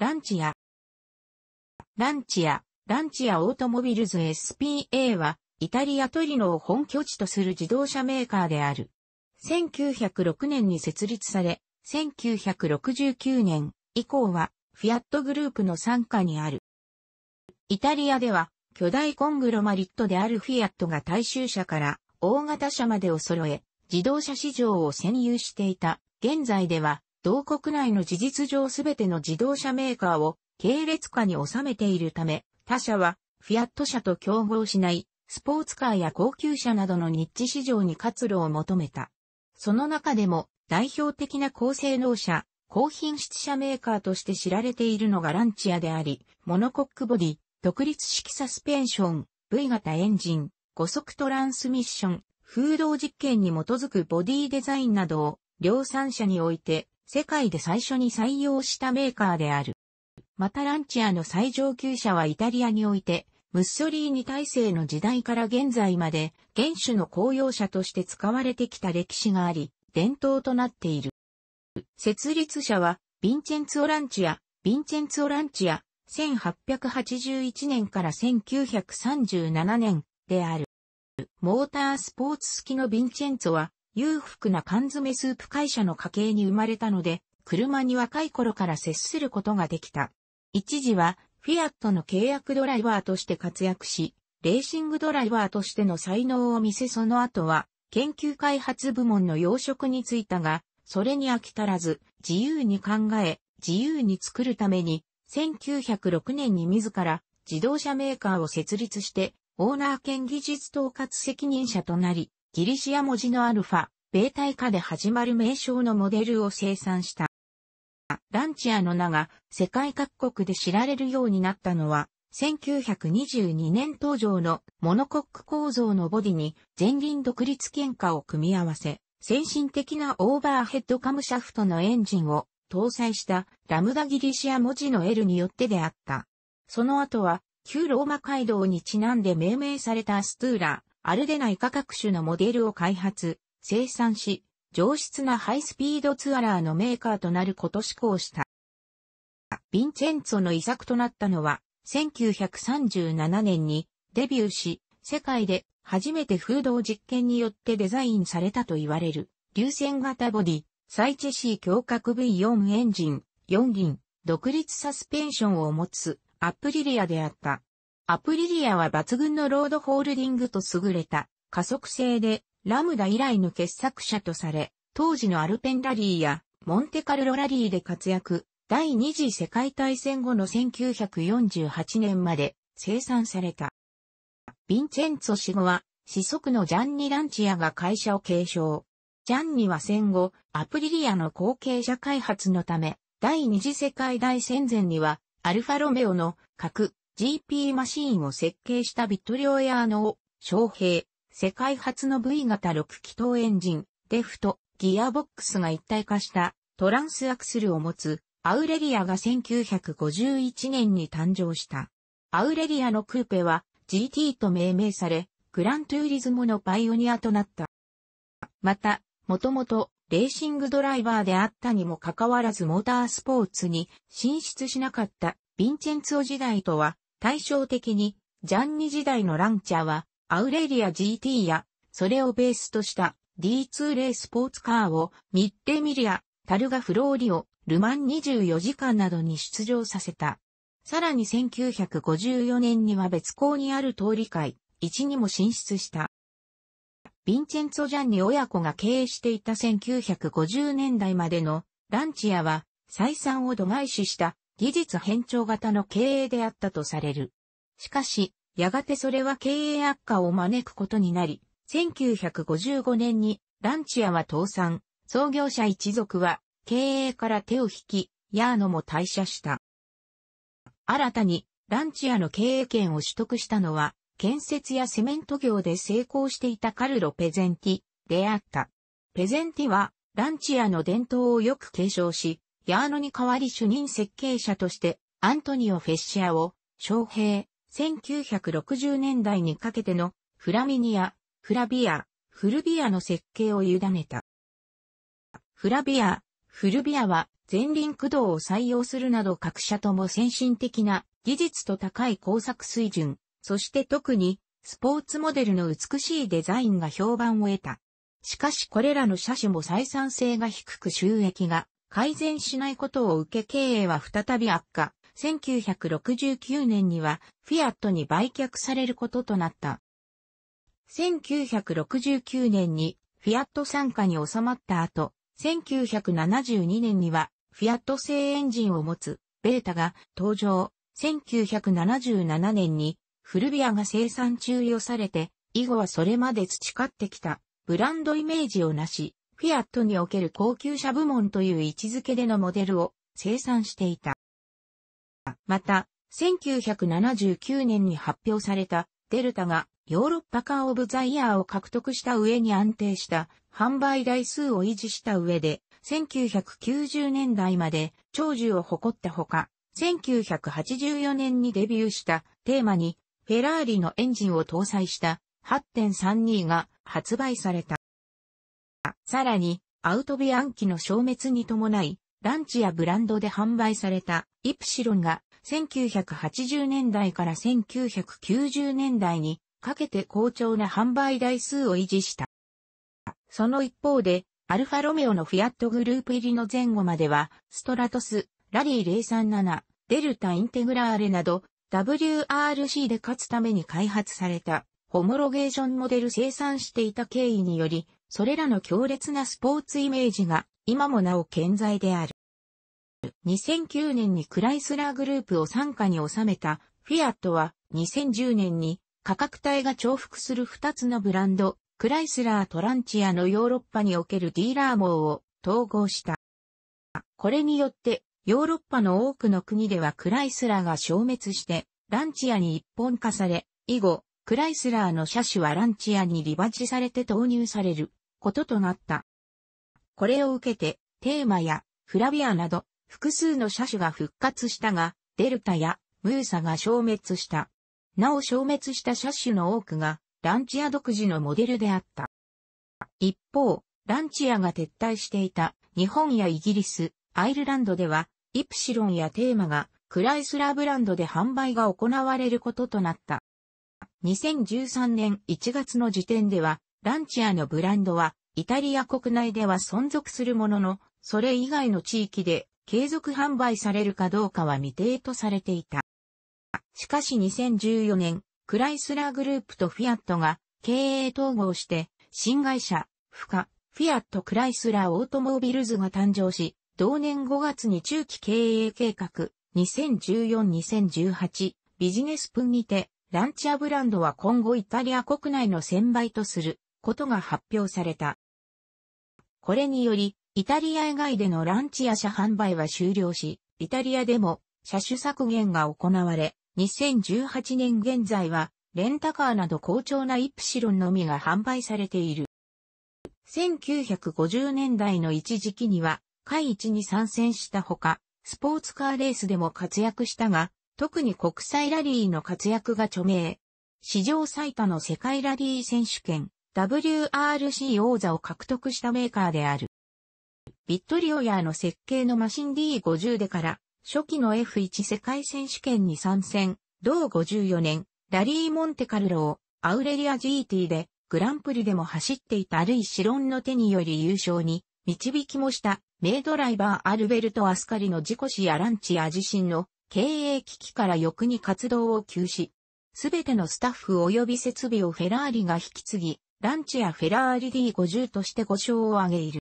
ランチや、ランチや、ランチアオートモビルズ SPA は、イタリアトリノを本拠地とする自動車メーカーである。1906年に設立され、1969年以降は、フィアットグループの傘下にある。イタリアでは、巨大コングロマリットであるフィアットが大衆車から大型車までを揃え、自動車市場を占有していた。現在では、同国内の事実上すべての自動車メーカーを系列化に収めているため、他社はフィアット社と競合しないスポーツカーや高級車などのニッチ市場に活路を求めた。その中でも代表的な高性能車、高品質車メーカーとして知られているのがランチアであり、モノコックボディ、独立式サスペンション、V 型エンジン、5速トランスミッション、風洞実験に基づくボディデザインなどを量産車において世界で最初に採用したメーカーである。またランチアの最上級車はイタリアにおいて、ムッソリーニ体制の時代から現在まで、原種の公用車として使われてきた歴史があり、伝統となっている。設立者は、ヴィンチェンツオランチア、ヴィンチェンツオランチア、1881年から1937年である。モータースポーツ式のヴィンチェンツオは、裕福な缶詰スープ会社の家系に生まれたので、車に若い頃から接することができた。一時は、フィアットの契約ドライバーとして活躍し、レーシングドライバーとしての才能を見せその後は、研究開発部門の養殖に就いたが、それに飽き足らず、自由に考え、自由に作るために、1906年に自ら自動車メーカーを設立して、オーナー兼技術統括責任者となり、ギリシア文字のアルファ、ベータ以下で始まる名称のモデルを生産した。ランチアの名が世界各国で知られるようになったのは、1922年登場のモノコック構造のボディに前輪独立喧嘩を組み合わせ、先進的なオーバーヘッドカムシャフトのエンジンを搭載したラムダギリシア文字の L によってであった。その後は、旧ローマ街道にちなんで命名されたアストゥーラ、アルデナイ下各種のモデルを開発、生産し、上質なハイスピードツアラーのメーカーとなることこうした。ヴィンチェンツォの遺作となったのは、1937年にデビューし、世界で初めて風洞実験によってデザインされたと言われる、流線型ボディ、サイチェシー強角 V4 エンジン、4輪、独立サスペンションを持つ、アップリリアであった。アプリリアは抜群のロードホールディングと優れた加速性でラムダ以来の傑作者とされ、当時のアルペンラリーやモンテカルロラリーで活躍、第二次世界大戦後の1948年まで生産された。ヴィンチェンツォ死後は、始息のジャンニ・ランチアが会社を継承。ジャンニは戦後、アプリリアの後継者開発のため、第二次世界大戦前には、アルファロメオの核 GP マシーンを設計したビトリオエアーノー、昌平、世界初の V 型6気筒エンジン、デフト、ギアボックスが一体化したトランスアクスルを持つアウレリアが1951年に誕生した。アウレリアのクーペは GT と命名され、グラントゥーリズムのパイオニアとなった。また、もともとレーシングドライバーであったにもかかわらずモータースポーツに進出しなかったヴィンチェンツォ時代とは対照的にジャンニ時代のランチャーはアウレリア GT やそれをベースとした D2 レースポーツカーをミッテミリア、タルガフローリオ、ルマン24時間などに出場させた。さらに1954年には別校にある通り会1にも進出した。ヴィンチェンツォ・ジャンニ親子が経営していた1950年代までのランチアは採算を度外視した技術変調型の経営であったとされる。しかし、やがてそれは経営悪化を招くことになり、1955年にランチアは倒産、創業者一族は経営から手を引き、ヤーノも退社した。新たにランチアの経営権を取得したのは、建設やセメント業で成功していたカルロ・ペゼンティであった。ペゼンティはランチアの伝統をよく継承し、ヤーノに代わり主任設計者として、アントニオ・フェッシーを、招聘、1960年代にかけての、フラミニア、フラビア、フルビアの設計を委ねた。フラビア、フルビアは、前輪駆動を採用するなど各社とも先進的な技術と高い工作水準、そして特にスポーツモデルの美しいデザインが評判を得た。しかしこれらの車種も採算性が低く収益が改善しないことを受け経営は再び悪化。1969年にはフィアットに売却されることとなった。1969年にフィアット傘下に収まった後、1972年にはフィアット製エンジンを持つベータが登場。1977年にフルビアが生産中与されて、以後はそれまで培ってきたブランドイメージをなし、フィアットにおける高級車部門という位置づけでのモデルを生産していた。また、1979年に発表されたデルタがヨーロッパカーオブザイヤーを獲得した上に安定した販売台数を維持した上で、1990年代まで長寿を誇ったほか、1984年にデビューしたテーマにフェラーリのエンジンを搭載した8.32が発売された。さらに、アウトビアンキの消滅に伴い、ランチやブランドで販売されたイプシロンが1980年代から1990年代にかけて好調な販売台数を維持した。その一方で、アルファロメオのフィアットグループ入りの前後までは、ストラトス、ラリー037、デルタインテグラーレなど、WRC で勝つために開発された、ホモロゲーションモデル生産していた経緯により、それらの強烈なスポーツイメージが今もなお健在である。2009年にクライスラーグループを参加に収めたフィアットは2010年に価格帯が重複する2つのブランド、クライスラートランチアのヨーロッパにおけるディーラー網を統合した。これによってヨーロッパの多くの国ではクライスラーが消滅してランチアに一本化され、以後、クライスラーの車種はランチアにリバッジされて投入される。こととなった。これを受けて、テーマやフラビアなど複数の車種が復活したが、デルタやムーサが消滅した。なお消滅した車種の多くが、ランチア独自のモデルであった。一方、ランチアが撤退していた日本やイギリス、アイルランドでは、イプシロンやテーマがクライスラーブランドで販売が行われることとなった。2013年1月の時点では、ランチアのブランドは、イタリア国内では存続するものの、それ以外の地域で継続販売されるかどうかは未定とされていた。しかし2014年、クライスラーグループとフィアットが経営統合して、新会社、フカ、フィアットクライスラーオートモービルズが誕生し、同年5月に中期経営計画2014-2018ビジネスンにて、ランチアブランドは今後イタリア国内の1売とすることが発表された。これにより、イタリア以外でのランチや車販売は終了し、イタリアでも車種削減が行われ、2018年現在は、レンタカーなど好調なイプシロンのみが販売されている。1950年代の一時期には、会一に参戦したほか、スポーツカーレースでも活躍したが、特に国際ラリーの活躍が著名。史上最多の世界ラリー選手権、WRC 王座を獲得したメーカーである。ビットリオヤーの設計のマシン D50 でから、初期の F1 世界選手権に参戦、同54年、ラリー・モンテカルロを、アウレリア GT で、グランプリでも走っていたルイ・シロンの手により優勝に、導きもした、名ドライバーアルベルト・アスカリの事故死やランチや自身の経営危機から翌に活動を休止。すべてのスタッフ及び設備をフェラーリが引き継ぎ、ランチやフェラーリ D50 として5勝を挙げいる。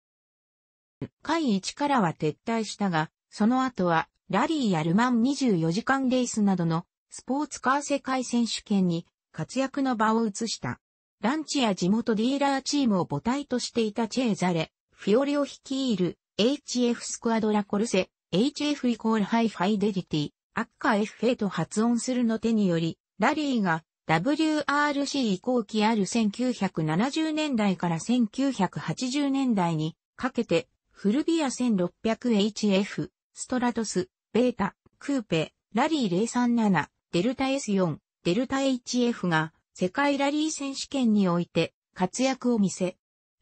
下位1からは撤退したが、その後は、ラリーやルマン24時間レースなどのスポーツカー世界選手権に活躍の場を移した。ランチや地元ディーラーチームを母体としていたチェーザレ、フィオレを率いる HF スクアドラコルセ、HF イコールハイファイデリティ、アッカ FA と発音するの手により、ラリーが WRC 移行期ある1970年代から1980年代にかけて、フルビア 1600HF、ストラトス、ベータ、クーペ、ラリー037、デルタ S4、デルタ HF が世界ラリー選手権において活躍を見せ、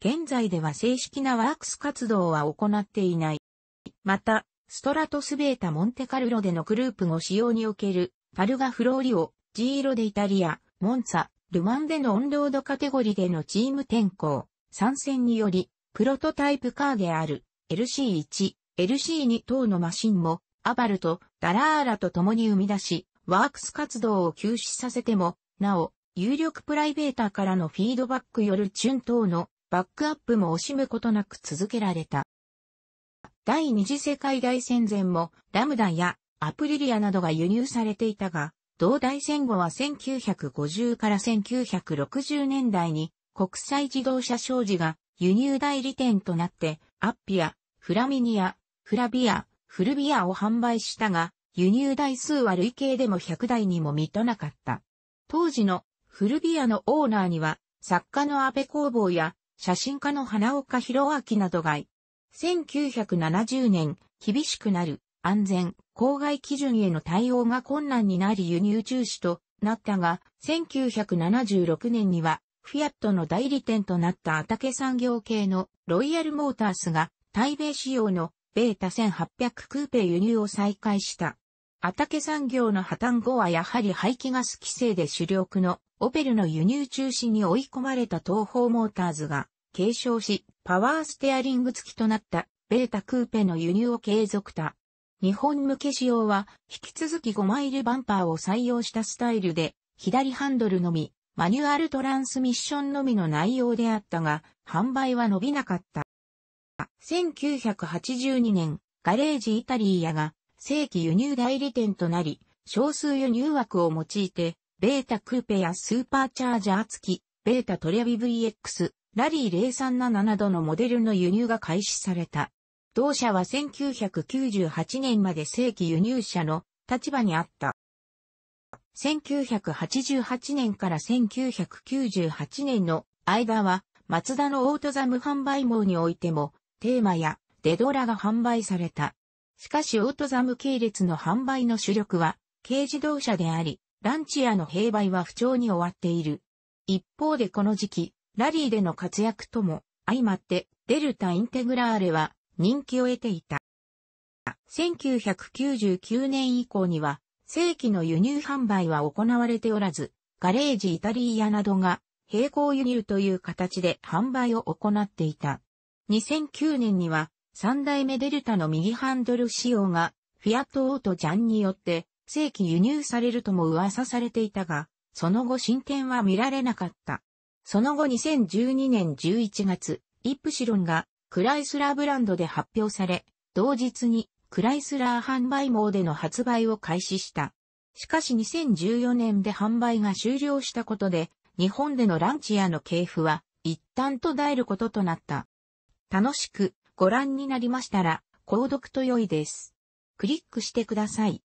現在では正式なワークス活動は行っていない。また、ストラトスベータモンテカルロでのグループ5使用におけるパルガフローリオ、ー色でイタリア、モンサ、ルマンでのオンロードカテゴリでのチーム転向、参戦により、プロトタイプカーである LC1、LC2 等のマシンも、アバルとダラーラと共に生み出し、ワークス活動を休止させても、なお、有力プライベーターからのフィードバックよるチュン等のバックアップも惜しむことなく続けられた。第二次世界大戦前もラムダやアプリリアなどが輸入されていたが、同大戦後は1950から1960年代に国際自動車商事が輸入代理店となってアッピア、フラミニア、フラビア、フルビアを販売したが輸入台数は累計でも100台にも満たなかった。当時のフルビアのオーナーには作家の安倍工房や写真家の花岡博明などがい、1970年厳しくなる安全公外基準への対応が困難になり輸入中止となったが、1976年には、フィアットの代理店となったアタケ産業系のロイヤルモータースが、対米仕様のベータ1800クーペ輸入を再開した。アタケ産業の破綻後はやはり排気ガス規制で主力のオペルの輸入中止に追い込まれた東方モーターズが継承し、パワーステアリング付きとなったベータクーペの輸入を継続た。日本向け仕様は、引き続き5マイルバンパーを採用したスタイルで、左ハンドルのみ、マニュアルトランスミッションのみの内容であったが、販売は伸びなかった。1982年、ガレージイタリーヤが正規輸入代理店となり、少数輸入枠を用いて、ベータクーペやスーパーチャージャー付き、ベータトレビ VX、ラリー037などのモデルの輸入が開始された。同社は1998年まで正規輸入車の立場にあった。1988年から1998年の間は、マツダのオートザム販売網においても、テーマやデドラが販売された。しかしオートザム系列の販売の主力は、軽自動車であり、ランチアの併売は不調に終わっている。一方でこの時期、ラリーでの活躍とも相まって、デルタインテグラーレは人気を得ていた。1999年以降には、正規の輸入販売は行われておらず、ガレージイタリアなどが並行輸入という形で販売を行っていた。2009年には三代目デルタの右ハンドル仕様がフィアットオートジャンによって正規輸入されるとも噂されていたが、その後進展は見られなかった。その後2012年11月、イプシロンがクライスラーブランドで発表され、同日にクライスラー販売網での発売を開始した。しかし2014年で販売が終了したことで、日本でのランチやの系譜は一旦途絶えることとなった。楽しくご覧になりましたら、購読と良いです。クリックしてください。